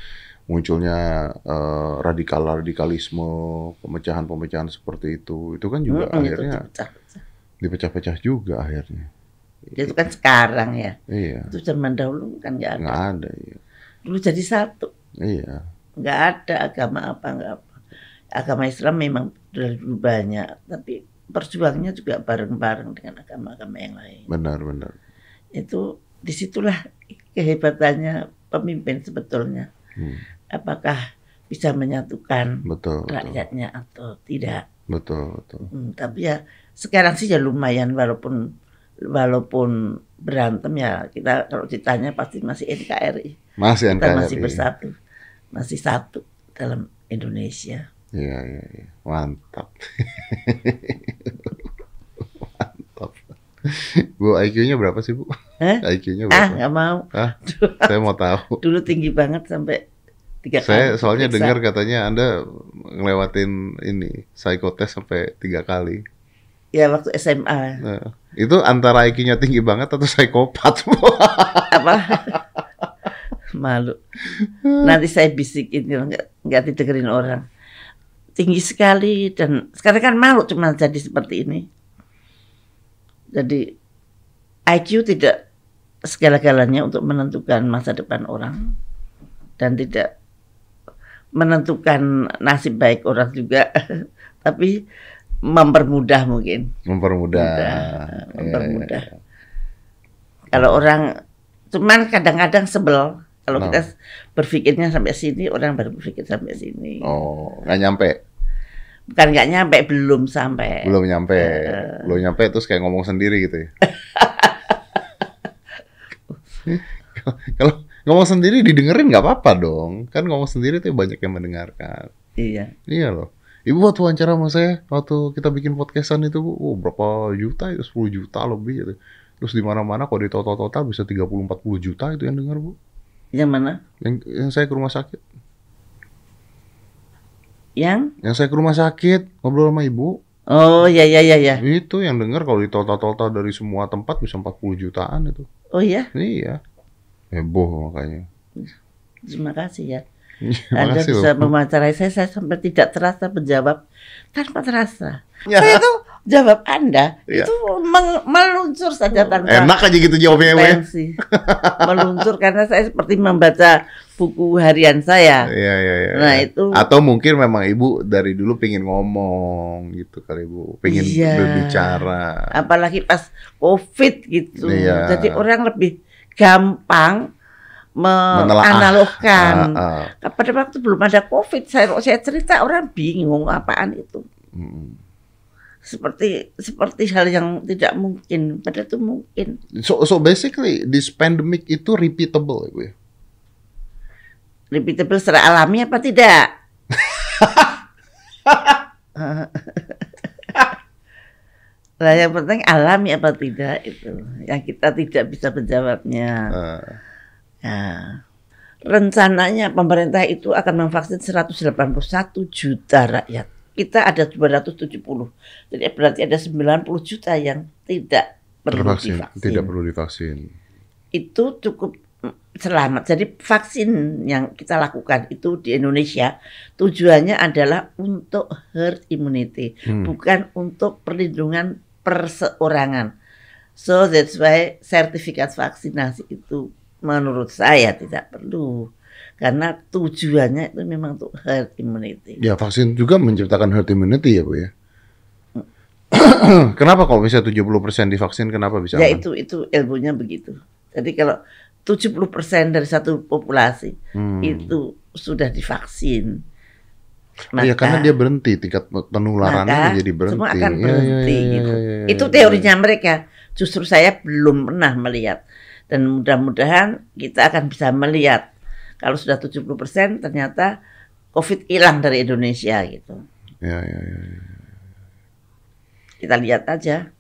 S1: munculnya uh, eh, radikal radikalisme, pemecahan-pemecahan seperti itu, itu kan juga -hmm, akhirnya dipecah-pecah juga akhirnya.
S2: Itu kan sekarang ya. Iya. Itu zaman dahulu kan nggak ada. Nggak ada. Iya. Dulu jadi satu. Iya. Nggak ada agama apa nggak apa. Agama Islam memang dari dulu banyak, tapi perjuangannya juga bareng-bareng dengan agama-agama yang lain.
S1: Benar, benar.
S2: Itu disitulah kehebatannya pemimpin sebetulnya. Hmm. Apakah bisa menyatukan betul, rakyatnya betul. atau tidak? Betul, betul. Hmm, tapi ya sekarang sih ya lumayan walaupun walaupun berantem ya kita kalau ditanya pasti masih NKRI. Masih NKRI. Kita masih bersatu. Masih satu dalam Indonesia.
S1: Iya, iya, iya. Mantap. Mantap. Bu IQ-nya berapa sih, Bu?
S2: Hah? IQ-nya ah, berapa? Ah, nggak mau. Ah,
S1: saya mau tahu. Dulu tinggi banget sampai
S2: tiga kali. Saya soalnya dengar
S1: katanya Anda ngelewatin ini psikotes sampai tiga kali.
S2: Ya waktu SMA.
S1: Nah. Itu antara IQ-nya tinggi banget atau
S2: psikopat? Apa? Malu. Nanti saya bisik bisikin nggak didengerin orang. Tinggi sekali dan sekarang kan malu cuma jadi seperti ini. Jadi IQ tidak segala-galanya untuk menentukan masa depan orang dan tidak menentukan nasib baik orang juga. Tapi mempermudah mungkin. Mempermudah. Mudah, iya, eh, iya, iya. mempermudah. Ya, ya, Kalau orang cuman kadang-kadang sebel kalau nah. kita berpikirnya sampai sini orang baru berpikir sampai sini. Oh, nggak nyampe. Bukan nggak nyampe, belum sampai.
S1: Belum nyampe. Uh, belum nyampe terus kayak ngomong sendiri gitu ya. kalau ngomong sendiri didengerin nggak apa-apa dong. Kan ngomong sendiri tuh banyak yang mendengarkan. Iya. Iya loh. Ibu buat wawancara sama saya waktu kita bikin podcastan itu, oh, berapa juta itu ya? 10 juta lebih gitu. Terus di mana-mana kalau di total-total bisa 30 40 juta itu yang dengar, Bu. Yang mana? Yang yang saya ke rumah sakit. Yang? Yang saya ke rumah sakit ngobrol sama ibu. Oh iya iya iya. Itu yang dengar kalau di total-total dari semua tempat bisa 40 jutaan itu. Oh iya? Iya. Heboh makanya.
S2: Terima kasih ya. Ya, Anda makasih, bisa memacarai saya, saya sampai tidak terasa menjawab tanpa terasa. Ya. Saya itu jawab Anda ya. itu meluncur saja oh, tanpa enak aja gitu jawabnya pensi. Ya. meluncur karena saya seperti membaca buku harian saya.
S1: Iya iya iya. Nah ya. itu atau mungkin memang Ibu dari dulu pingin ngomong gitu kali Ibu, pingin ya. berbicara.
S2: Apalagi pas Covid gitu. ya. Jadi orang lebih gampang menganalogkan. Uh, ah, uh. Ah. Pada waktu belum ada COVID, saya saya cerita orang bingung apaan itu. Hmm. Seperti seperti hal yang tidak mungkin, pada itu mungkin. So so basically this pandemic itu repeatable, ibu ya. Repeatable secara alami apa tidak? nah yang penting alami apa tidak itu yang kita tidak bisa menjawabnya. Uh Nah, rencananya pemerintah itu akan memvaksin 181 juta rakyat. Kita ada 270. Jadi berarti ada 90 juta yang tidak perlu divaksin.
S1: Tidak perlu divaksin.
S2: Itu cukup selamat. Jadi vaksin yang kita lakukan itu di Indonesia tujuannya adalah untuk herd immunity, hmm. bukan untuk perlindungan perseorangan. So that's why sertifikat vaksinasi itu menurut saya tidak perlu karena tujuannya itu memang untuk herd immunity.
S1: Ya vaksin juga menciptakan herd immunity ya bu ya. Mm. kenapa kalau bisa 70% divaksin kenapa bisa? Ya itu
S2: itu ilmunya begitu. Jadi kalau 70% dari satu populasi hmm. itu sudah divaksin. Iya, maka, ya karena dia
S1: berhenti tingkat penularannya jadi berhenti. Semua akan iya, iya, berhenti ya, ya, ya, gitu. Ya, ya, ya, itu teorinya
S2: ya. mereka. Justru saya belum pernah melihat dan mudah-mudahan kita akan bisa melihat kalau sudah 70% ternyata COVID hilang dari Indonesia gitu. Ya, ya, ya, ya, Kita lihat aja.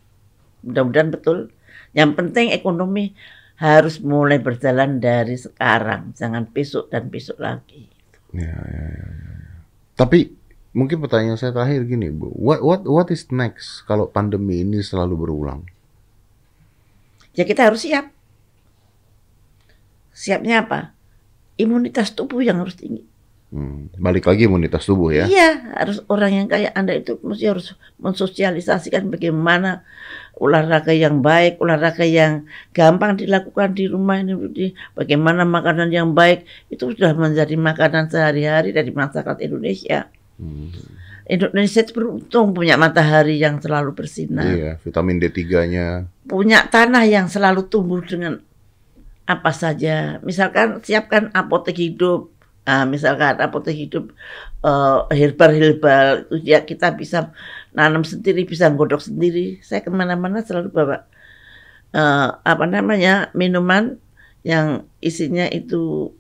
S2: Mudah-mudahan betul. Yang penting ekonomi harus mulai berjalan dari sekarang, jangan besok dan besok lagi.
S1: ya, ya, ya. ya, ya. Tapi mungkin pertanyaan saya terakhir gini, Bu. What what what is next kalau pandemi ini selalu berulang?
S2: Ya kita harus siap siapnya apa? Imunitas tubuh yang harus tinggi.
S1: Hmm, balik lagi imunitas tubuh ya?
S2: Iya, harus orang yang kayak Anda itu mesti harus mensosialisasikan bagaimana olahraga yang baik, olahraga yang gampang dilakukan di rumah ini, bagaimana makanan yang baik itu sudah menjadi makanan sehari-hari dari masyarakat Indonesia. Hmm. Indonesia itu beruntung punya matahari yang selalu bersinar. Iya,
S1: vitamin D3-nya.
S2: Punya tanah yang selalu tumbuh dengan apa saja. Misalkan siapkan apotek hidup. Nah, misalkan apotek hidup uh, herbal-herbal itu ya kita bisa nanam sendiri, bisa godok sendiri. Saya kemana-mana selalu bawa uh, apa namanya minuman yang isinya itu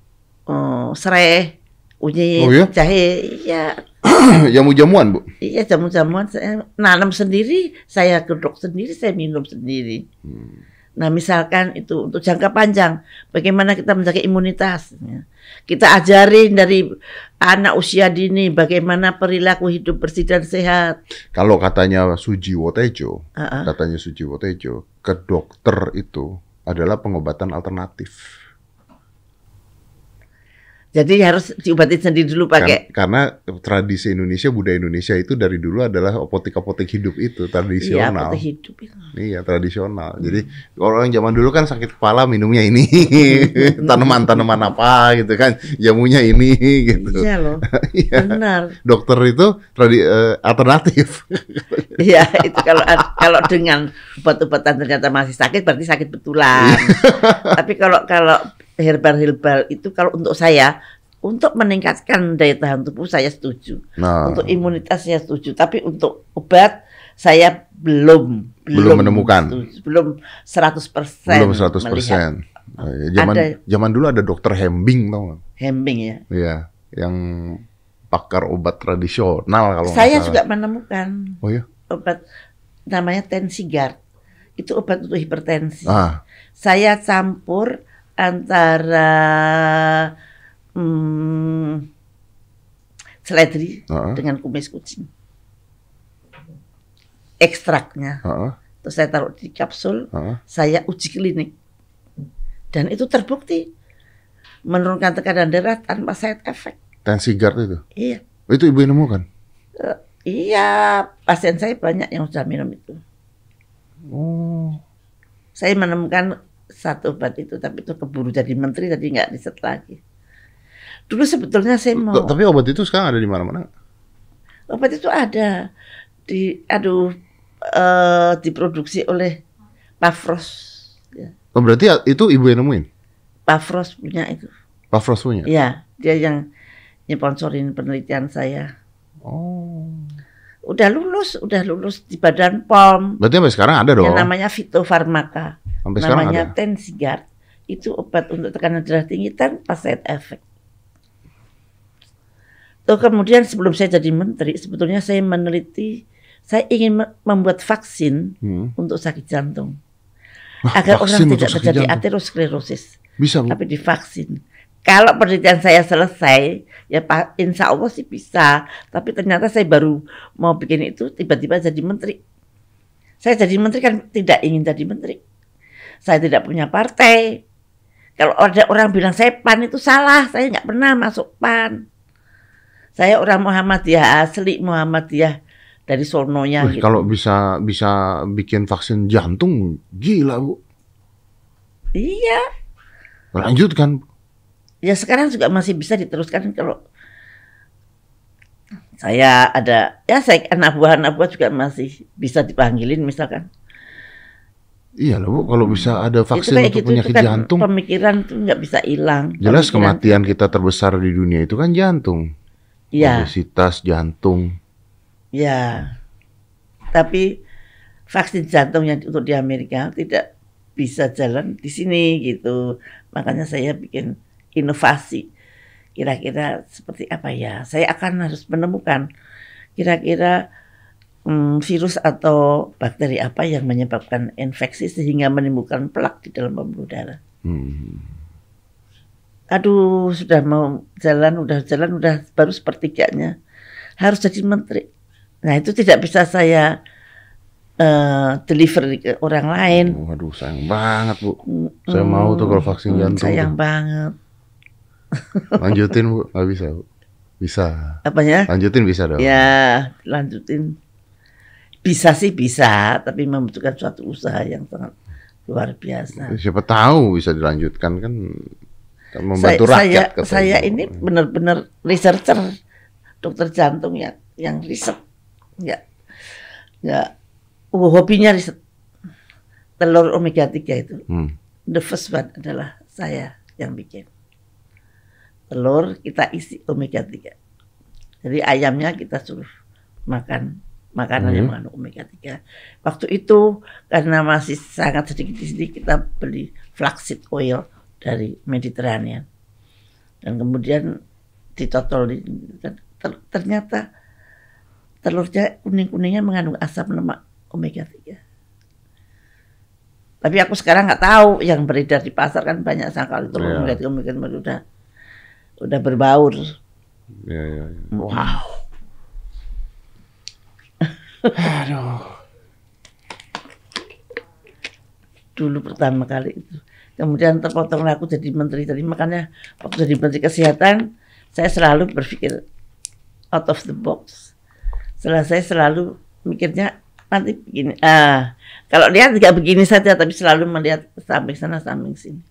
S2: uh, serai, unyil, oh, iya? jahe, ya.
S1: Jamu-jamuan bu?
S2: Iya jamu-jamuan. Saya nanam sendiri, saya godok sendiri, saya minum sendiri. Hmm. Nah, misalkan itu untuk jangka panjang, bagaimana kita menjaga imunitas. Ya. Kita ajarin dari anak usia dini bagaimana perilaku hidup bersih dan sehat.
S1: Kalau katanya Suji Wotejo, uh -uh. katanya Suji Wotejo, ke dokter itu adalah pengobatan alternatif.
S2: Jadi harus diobatin sendiri dulu pakai.
S1: Karena, karena tradisi Indonesia, budaya Indonesia itu dari dulu adalah apotek-apotek hidup itu tradisional. Iya, hidup itu. Iya. iya, tradisional. Hmm. Jadi orang zaman dulu kan sakit kepala minumnya ini. Tanaman-tanaman apa gitu kan, jamunya ini gitu. Iya loh. ya. Benar. Dokter itu tradi uh, alternatif.
S2: Iya, itu kalau kalau dengan obat-obatan ternyata masih sakit berarti sakit betulan. Iya. Tapi kalau kalau herbal-herbal itu kalau untuk saya untuk meningkatkan daya tahan tubuh saya setuju. Nah. Untuk imunitasnya setuju, tapi untuk obat saya belum belum, belum menemukan. Setuju, belum 100%. Belum 100%. Melihat.
S1: Iya, iya. Zaman ada, zaman dulu ada dokter Hembing tau gak? Hembing ya. Iya, yang pakar obat tradisional kalau Saya juga
S2: menemukan. Oh iya. Obat namanya tensigard Itu obat untuk hipertensi. Ah. Saya campur antara hmm, seledri uh -huh. dengan kumis kucing. Ekstraknya. Uh -huh. Terus saya taruh di kapsul, uh -huh. saya uji klinik. Dan itu terbukti menurunkan tekanan darah tanpa side effect.
S1: Tensi guard itu? Iya. Itu ibu yang nemukan?
S2: Uh, iya, pasien saya banyak yang sudah minum itu. Oh. Saya menemukan satu obat itu tapi itu keburu jadi menteri tadi nggak riset lagi dulu sebetulnya saya mau tapi
S1: obat itu sekarang ada di mana-mana
S2: obat itu ada di aduh uh, diproduksi oleh Pafros ya.
S1: oh berarti itu ibu yang nemuin
S2: Pafros punya itu Pafros punya ya dia yang nyponsorin penelitian saya oh udah lulus udah lulus di Badan POM
S1: berarti sampai sekarang ada dong yang namanya
S2: Fitofarmaka Sampai namanya Tensigar Tensigard itu obat untuk tekanan darah tinggi tanpa side effect. Tuh kemudian sebelum saya jadi menteri sebetulnya saya meneliti saya ingin membuat vaksin hmm. untuk sakit jantung Wah, agar orang tidak terjadi jantung. aterosklerosis. Bisa bu. Tapi divaksin. Kalau penelitian saya selesai, ya Pak, insya Allah sih bisa. Tapi ternyata saya baru mau bikin itu tiba-tiba jadi menteri. Saya jadi menteri kan tidak ingin jadi menteri saya tidak punya partai. Kalau ada orang bilang saya PAN itu salah, saya nggak pernah masuk PAN. Saya orang Muhammadiyah asli Muhammadiyah dari Sonoya. gitu. Kalau
S1: bisa bisa bikin vaksin jantung, gila bu. Iya. Lanjutkan.
S2: Ya sekarang juga masih bisa diteruskan kalau saya ada ya saya anak buah anak buah juga masih bisa dipanggilin misalkan
S1: Iya loh bu, kalau bisa hmm. ada vaksin untuk gitu, penyakit kan jantung.
S2: Pemikiran tuh nggak bisa hilang. Jelas pemikiran.
S1: kematian kita terbesar di dunia itu kan jantung. Iya. Obesitas jantung.
S2: Iya. Tapi vaksin jantung yang untuk di Amerika tidak bisa jalan di sini gitu. Makanya saya bikin inovasi. Kira-kira seperti apa ya? Saya akan harus menemukan kira-kira hmm, virus atau bakteri apa yang menyebabkan infeksi sehingga menimbulkan plak di dalam pembuluh darah. Hmm. Aduh, sudah mau jalan, udah jalan, udah baru sepertiganya harus jadi menteri. Nah itu tidak bisa saya uh, deliver ke orang lain.
S1: Waduh, sayang banget bu. Hmm. saya mau tuh kalau vaksin hmm, jantung. Sayang
S2: tuh. banget. Lanjutin
S1: bu, nggak bisa bu. Bisa. Apanya? Lanjutin bisa dong.
S2: Ya, lanjutin bisa sih bisa, tapi membutuhkan suatu usaha yang sangat luar biasa.
S1: Siapa tahu bisa dilanjutkan kan membantu saya, rakyat. Saya, saya
S2: ini benar-benar researcher, dokter jantung ya, yang riset, ya, ya uh, hobinya riset telur omega 3 itu. Hmm. The first one adalah saya yang bikin telur kita isi omega 3. Jadi ayamnya kita suruh makan makanan hmm. yang mengandung omega 3. Waktu itu karena masih sangat sedikit di sini kita beli flaxseed oil dari Mediterania. Dan kemudian ditotol ternyata telurnya kuning-kuningnya mengandung asam lemak omega 3. Tapi aku sekarang nggak tahu yang beredar di pasar kan banyak sekali telur yeah. omega 3 omega 3 udah udah berbaur.
S1: Yeah, yeah, yeah. Wow
S2: Aduh. Dulu pertama kali itu. Kemudian terpotong aku jadi menteri. Jadi makanya waktu jadi menteri kesehatan, saya selalu berpikir out of the box. Setelah saya selalu mikirnya nanti begini. Ah, kalau dia tidak begini saja, tapi selalu melihat samping sana, samping sini.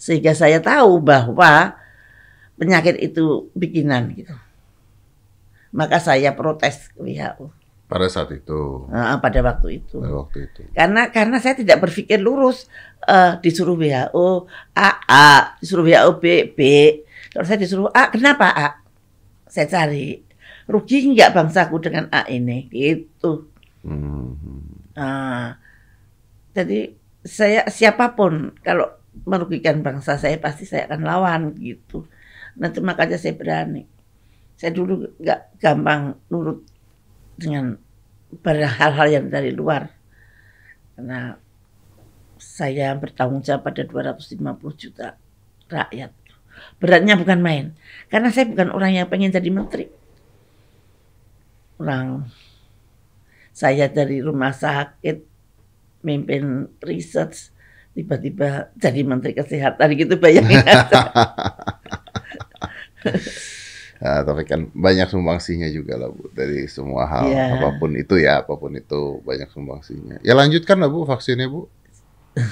S2: Sehingga saya tahu bahwa penyakit itu bikinan gitu. Maka saya protes ke WHO.
S1: Pada saat itu. Uh, pada
S2: waktu itu. Pada waktu itu. Karena karena saya tidak berpikir lurus uh, disuruh WHO A A, disuruh WHO B B. Kalau saya disuruh A, kenapa A? Saya cari. Rugi nggak bangsaku dengan A ini? Gitu. Hmm. Uh, jadi saya siapapun kalau merugikan bangsa saya pasti saya akan lawan gitu. Nanti makanya saya berani. Saya dulu nggak gampang nurut dengan hal-hal yang dari luar. Karena saya bertanggung jawab pada 250 juta rakyat. Beratnya bukan main. Karena saya bukan orang yang pengen jadi menteri. Orang saya dari rumah sakit, mimpin riset, tiba-tiba jadi menteri kesehatan gitu bayangin
S1: Nah, tapi kan banyak sumbangsinya juga lah Bu dari semua hal yeah. apapun itu ya apapun itu banyak sumbangsinya. Ya lanjutkan lah Bu vaksinnya Bu.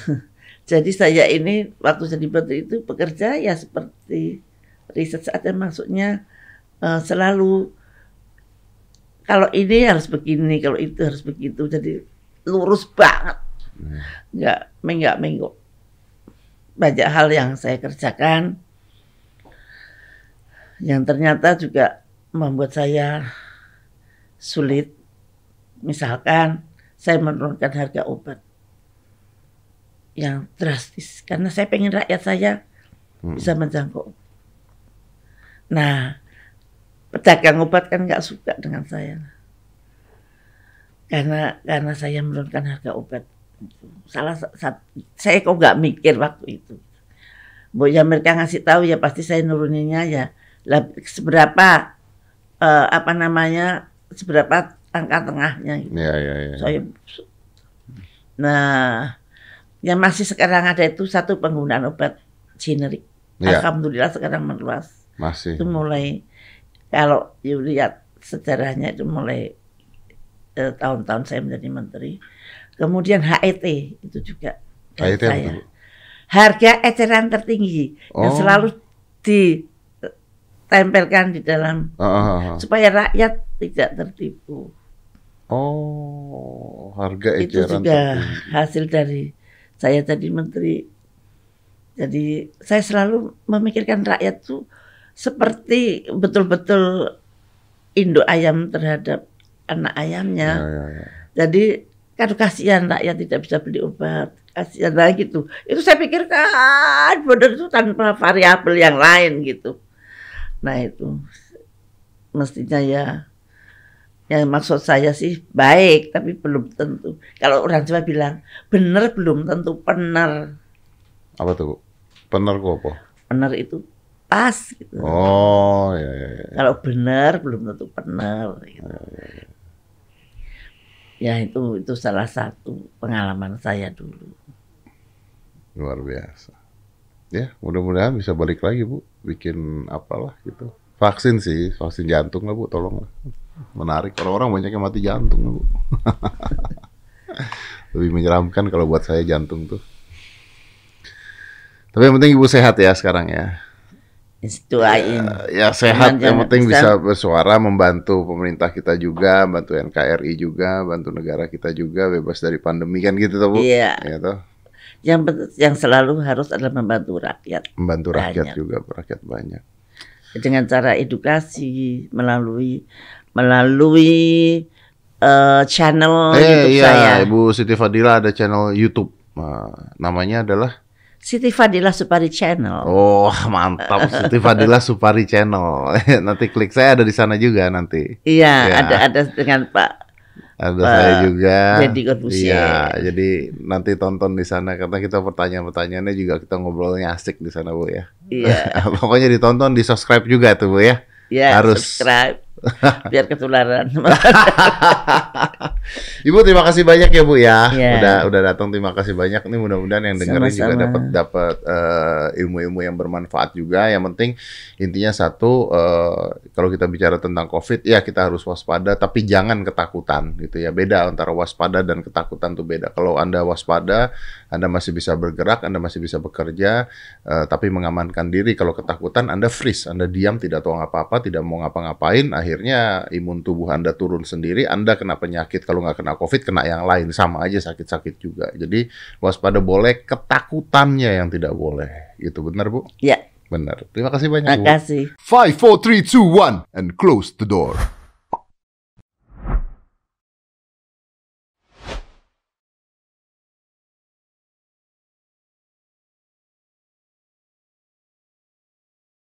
S2: jadi saya ini waktu jadi menteri itu bekerja ya seperti riset saatnya maksudnya uh, selalu kalau ini harus begini, kalau itu harus begitu. Jadi lurus banget. Nah. Nggak menggak menggok. Banyak hal yang saya kerjakan yang ternyata juga membuat saya sulit. Misalkan saya menurunkan harga obat yang drastis karena saya pengen rakyat saya hmm. bisa menjangkau. Nah, pedagang obat kan nggak suka dengan saya karena karena saya menurunkan harga obat. Salah saat saya kok nggak mikir waktu itu. Bu ya mereka ngasih tahu ya pasti saya nuruninnya ya lah seberapa uh, apa namanya seberapa angka tengahnya gitu.
S1: Ya, ya, ya.
S2: nah, yang masih sekarang ada itu satu penggunaan obat generik. Ya. Alhamdulillah sekarang meluas. Masih. Itu mulai kalau you lihat sejarahnya itu mulai eh, tahun-tahun saya menjadi menteri. Kemudian HET itu juga HET saya. Harga eceran tertinggi oh. yang selalu di tempelkan di dalam uh, uh, supaya rakyat tidak tertipu. Oh,
S1: harga eceran. itu juga
S2: tertipu. hasil dari saya tadi menteri. Jadi saya selalu memikirkan rakyat tuh seperti betul-betul induk ayam terhadap anak ayamnya. Ya, ya, ya. Jadi kan kasihan rakyat tidak bisa beli obat kasihan lagi tuh itu saya pikirkan bodoh itu tanpa variabel yang lain gitu Nah itu mestinya ya yang maksud saya sih baik tapi belum tentu. Kalau orang Jawa bilang benar belum tentu benar.
S1: Apa tuh? Benar kok apa?
S2: Benar itu pas gitu.
S1: Oh ya ya.
S2: ya. Kalau benar belum tentu benar gitu. Ya, ya, ya. ya itu itu salah satu pengalaman saya dulu. Luar biasa.
S1: Ya, mudah-mudahan bisa balik lagi, Bu bikin apalah gitu. Vaksin sih, vaksin jantung lah Bu, tolong. Menarik orang-orang banyak yang mati jantung lah Bu. Lebih menyeramkan kalau buat saya jantung tuh. Tapi yang penting ibu sehat ya sekarang ya.
S2: Doain. Ya, ya sehat yang penting bisa
S1: bersuara membantu pemerintah kita juga, bantu NKRI juga, bantu negara kita juga bebas dari pandemi kan gitu tuh Bu. Iya. Gitu. Yang yang selalu harus adalah membantu rakyat. Membantu rakyat juga, rakyat banyak.
S2: Dengan cara edukasi melalui melalui uh, channel eh, YouTube iya, saya.
S1: Ibu Siti Fadila ada channel YouTube. Uh, namanya adalah
S2: Siti Fadila Supari Channel.
S1: Oh, mantap Siti Fadila Supari Channel. nanti klik saya ada di sana juga nanti. Iya, ya. ada
S2: ada dengan Pak
S1: ada eh, saya juga. Jadi Iya, jadi nanti tonton di sana karena kita pertanyaan-pertanyaannya juga kita ngobrolnya asik di sana Bu ya. Iya. Pokoknya ditonton, di subscribe juga tuh Bu ya. Iya, Harus. subscribe.
S2: biar ketularan.
S1: Ibu terima kasih banyak ya Bu ya. Yeah. Udah udah datang terima kasih banyak nih mudah-mudahan yang dengerin Sama-sama. juga dapat dapat uh, ilmu-ilmu yang bermanfaat juga. Yang penting intinya satu uh, kalau kita bicara tentang Covid ya kita harus waspada tapi jangan ketakutan gitu ya. Beda antara waspada dan ketakutan tuh beda. Kalau Anda waspada anda masih bisa bergerak, Anda masih bisa bekerja, uh, tapi mengamankan diri. Kalau ketakutan, Anda freeze, Anda diam, tidak tahu apa-apa, tidak mau ngapa-ngapain. Akhirnya imun tubuh Anda turun sendiri, Anda kena penyakit. Kalau nggak kena COVID, kena yang lain. Sama aja sakit-sakit juga. Jadi waspada boleh, ketakutannya yang tidak boleh. Itu benar, Bu? Iya. Benar. Terima kasih banyak, Terima kasih. Five, 5, 4, 3,
S2: 2, 1, and close the door.